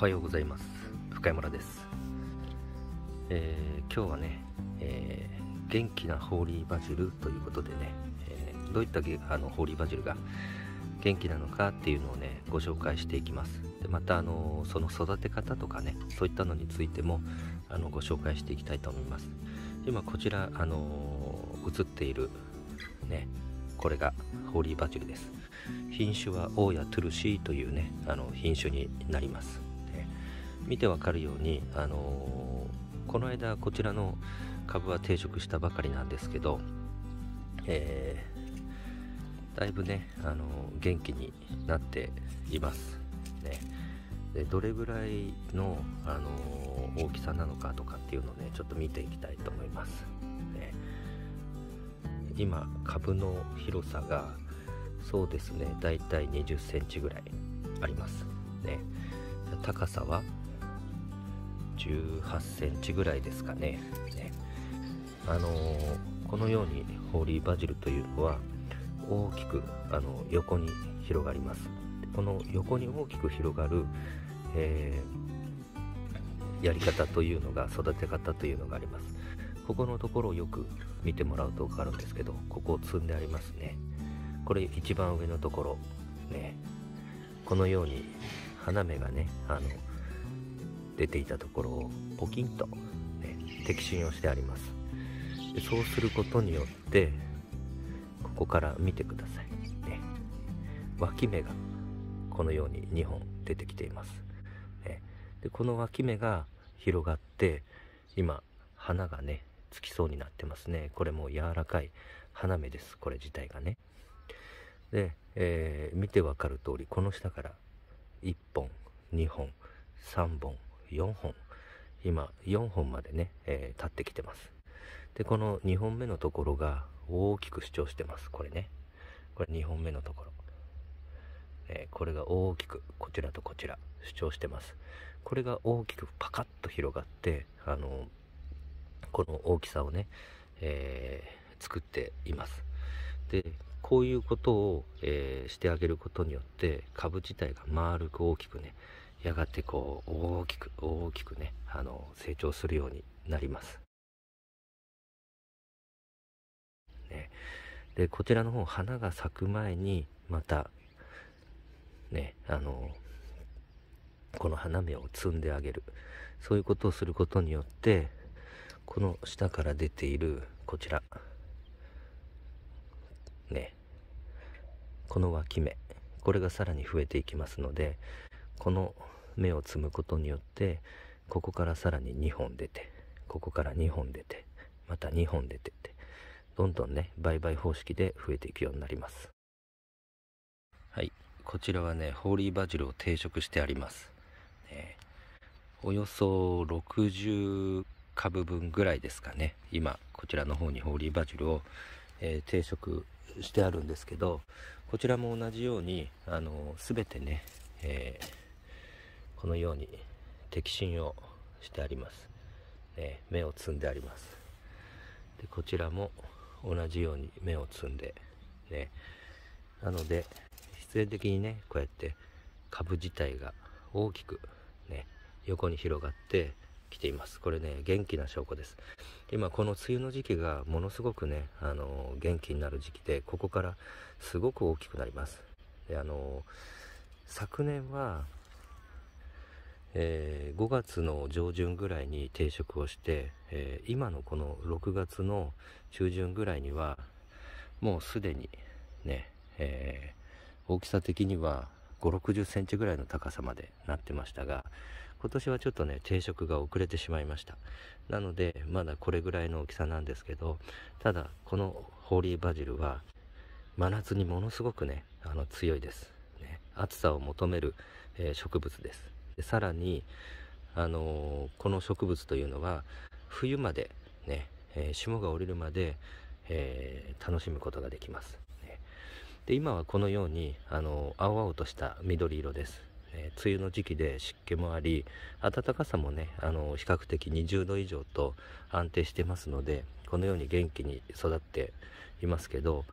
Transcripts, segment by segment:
はようございます深村です、えー、今日はね、えー、元気なホーリーバジルということでね、えー、どういったあのホーリーバジルが元気なのかっていうのをねご紹介していきますでまたあのその育て方とかねそういったのについてもあのご紹介していきたいと思います今こちらあの映っているねこれがホーリーバジルです品種は大谷トゥルシーというねあの品種になります見てわかるように、あのー、この間こちらの株は定食したばかりなんですけど、えー、だいぶね、あのー、元気になっています。ね、でどれぐらいの、あの大きさなのかとかっていうのをねちょっと見ていきたいと思います。ね、今株の広さがそうですねだいたい2 0センチぐらいあります。ね、高さは18センチぐらいですかね。ねあのー、このようにホーリーバジルというのは大きくあの横に広がります。この横に大きく広がる、えー、やり方というのが育て方というのがあります。ここのところをよく見てもらうと分かるんですけどここを積んでありますね。これ一番上のところねこのように花芽がねあの出ていたところをポキンと、ね、摘心をしてありますでそうすることによってここから見てください、ね、脇芽がこのように2本出てきています、ね、でこの脇芽が広がって今花がねつきそうになってますねこれも柔らかい花芽ですこれ自体がねで、えー、見てわかる通りこの下から1本2本3本4本、今4本までね、えー、立ってきてます。で、この2本目のところが大きく主張してます。これね。これ2本目のところ。えー、これが大きく、こちらとこちら、主張してます。これが大きくパカッと広がって、あのこの大きさをね、えー、作っています。で、こういうことを、えー、してあげることによって、株自体が丸く大きくね、やがてこう大きく大きくねあの成長するようになります。ね、でこちらの方花が咲く前にまたねあのこの花芽を摘んであげるそういうことをすることによってこの下から出ているこちらねこの脇芽これがさらに増えていきますのでこの目をつむことによってここからさらに2本出てここから2本出てまた2本出てってどんどんね売買方式で増えていくようになりますはいこちらはねホーリーバジルを定食してあります、ね、およそ60株分ぐらいですかね今こちらの方にホーリーバジルを、えー、定食してあるんですけどこちらも同じようにあの全てね、えーこのように摘心をしてあります、ね、目を摘んでありますでこちらも同じように目を摘んでねなので必然的にねこうやって株自体が大きくね横に広がってきていますこれね元気な証拠です今この梅雨の時期がものすごくねあの元気になる時期でここからすごく大きくなりますであの昨年はえー、5月の上旬ぐらいに定食をして、えー、今のこの6月の中旬ぐらいにはもうすでにね、えー、大きさ的には5、60センチぐらいの高さまでなってましたが、今年はちょっとね、定食が遅れてしまいました。なので、まだこれぐらいの大きさなんですけど、ただ、このホーリーバジルは、真夏にものすごくね、あの、強いです。ね、暑さを求める、えー、植物です。さらに、あのー、この植物というのは冬までね、えー、霜が降りるまで、えー、楽しむことができます、ね、で今はこのように、あのー、青々とした緑色です、梅雨の時期で湿気もあり暖かさもね、あの比較的20度以上と安定してますのでこのように元気に育っていますけど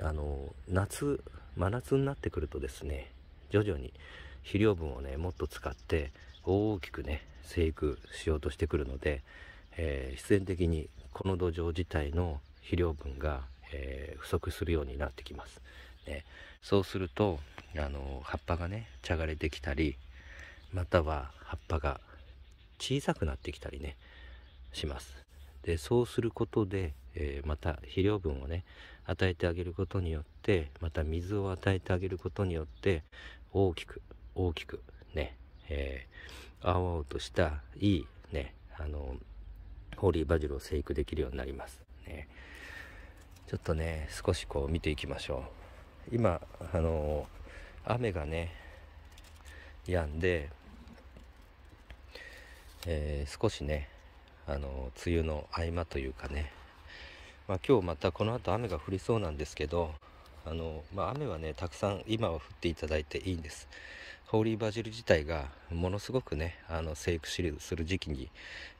あの夏真夏になってくるとですね徐々に肥料分をねもっと使って大きくね生育しようとしてくるので、えー、必然的にこの土壌自体の肥料分が、えー、不足するようになってきます。ね、そうするとあの葉っぱがね茶がれてきたりまたは葉っぱが小さくなってきたりねします。でそうすることで、えー、また肥料分をね与えてあげることによってまた水を与えてあげることによって大きく大きくね、えー、青々としたいいね、あの、ホーリーバジルを生育できるようになります。ね、ちょっとね、少しこう見ていきましょう。今、あの、雨がね、止んで、えー、少しね、あの、梅雨の合間というかね、まあ、今日またこの後雨が降りそうなんですけど、あの、まあ、雨はね、たくさん今は降っていただいていいんです。ホーリーバジル自体がものすごくねあの生育シリーズする時期に、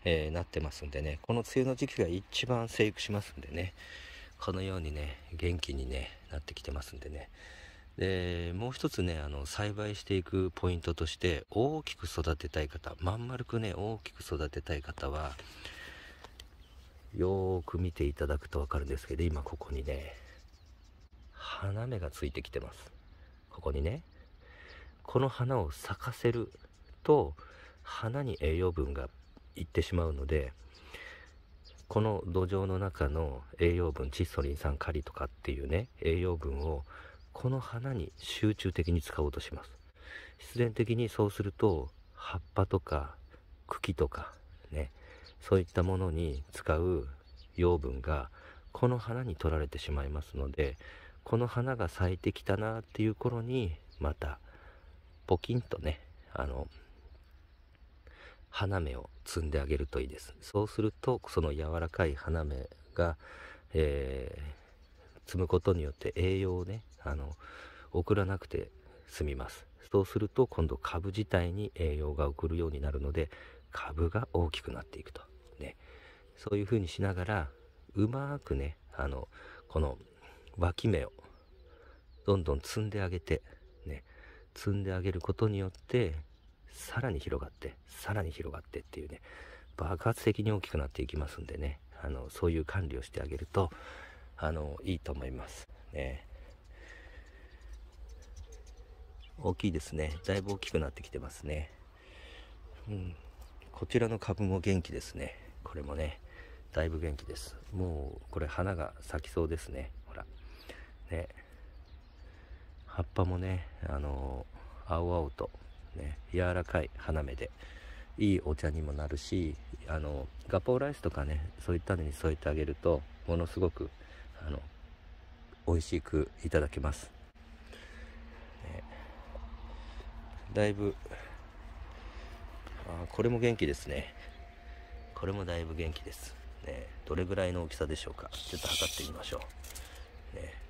えー、なってますんでねこの梅雨の時期が一番生育しますんでねこのようにね元気に、ね、なってきてますんでねでもう一つねあの栽培していくポイントとして大きく育てたい方まん丸くね大きく育てたい方はよーく見ていただくと分かるんですけど今ここにね花芽がついてきてますここにねこの花を咲かせると花に栄養分がいってしまうのでこの土壌の中の栄養分チッソリン酸カリとかっていうね栄養分をこの花に集中的に使おうとします必然的にそうすると葉っぱとか茎とかねそういったものに使う養分がこの花に取られてしまいますのでこの花が咲いてきたなっていう頃にまたポキンとね、あの、花芽を摘んであげるといいです。そうすると、その柔らかい花芽が、えー、摘むことによって栄養をね、あの、送らなくて済みます。そうすると、今度株自体に栄養が送るようになるので、株が大きくなっていくと。ね。そういうふうにしながら、うまくね、あの、この脇芽をどんどん摘んであげて、積んであげることによって、さらに広がって、さらに広がってっていうね、爆発的に大きくなっていきますんでね、あの、そういう管理をしてあげると、あの、いいと思います。ね。大きいですね。だいぶ大きくなってきてますね。うん。こちらの株も元気ですね。これもね、だいぶ元気です。もう、これ花が咲きそうですね。ほら。ね。葉っぱもね、あの青々と、ね、柔らかい花芽で、いいお茶にもなるし、あの、ガポーライスとかね、そういったのに添えてあげると、ものすごく、あの、美味しくいただけます。ね、だいぶ、あこれも元気ですね。これもだいぶ元気です。ね、どれぐらいの大きさでしょうか。ちょっと測ってみましょう。ね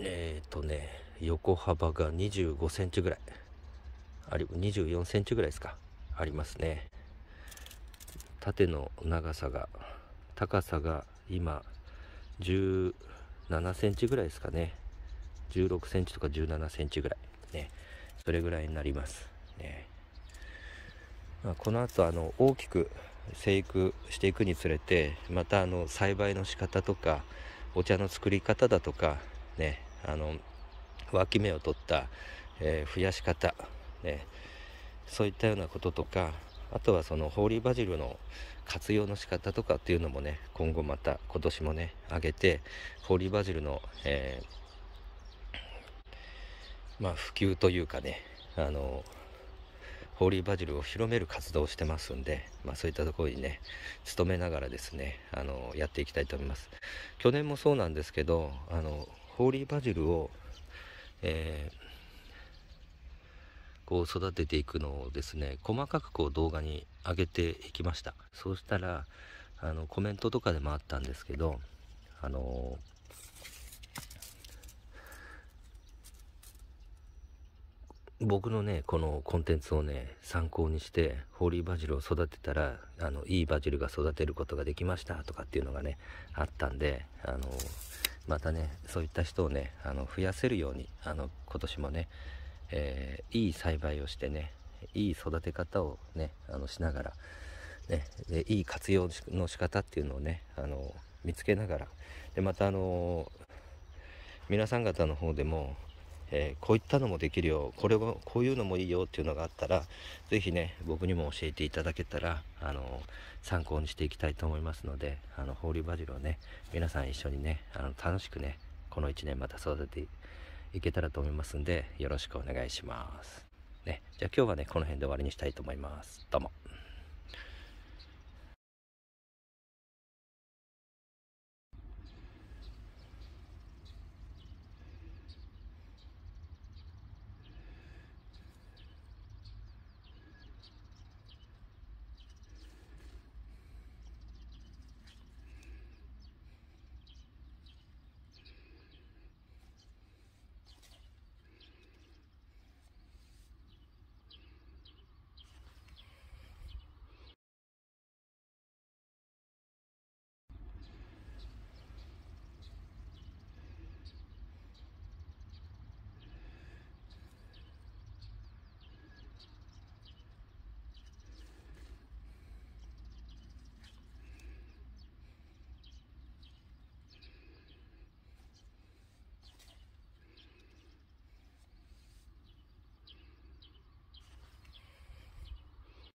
えっ、ー、とね、横幅が25センチぐらい。あは24センチぐらいですか。ありますね。縦の長さが、高さが今、17センチぐらいですかね。16センチとか17センチぐらい。ね。それぐらいになります。ね。まあ、この後、あの、大きく生育していくにつれて、また、あの、栽培の仕方とか、お茶の作り方だとか、ね、あの、脇目を取った、えー、増やし方、ね、そういったようなこととか、あとはそのホーリーバジルの活用の仕方とかっていうのもね、今後また今年もね、上げて、ホーリーバジルの、えー、まあ普及というかね、あの、ホーリーバジルを広める活動をしてますんで、まあそういったところにね、努めながらですね、あの、やっていきたいと思います。去年もそうなんですけど、あの、ホーリーバジルを、えー、こう育てていくのをですね細かくこう動画に上げていきましたそうしたらあのコメントとかでもあったんですけどあのー、僕のね、このコンテンツをね、参考にして、ホーリーバジルを育てたら、あの、いいバジルが育てることができましたとかっていうのがね、あったんで、あのまたねそういった人をねあの増やせるようにあの今年もね、えー、いい栽培をしてねいい育て方をねあのしながら、ね、でいい活用の仕方っていうのをねあの見つけながらでまたあの皆さん方の方でもえー、こういったのもできるよこれもこういうのもいいよっていうのがあったら是非ね僕にも教えていただけたらあの参考にしていきたいと思いますのであのホーリーバジルをね皆さん一緒にねあの楽しくねこの1年また育てていけたらと思いますんでよろしくお願いします。ね、じゃあ今日はねこの辺で終わりにしたいと思います。どうも。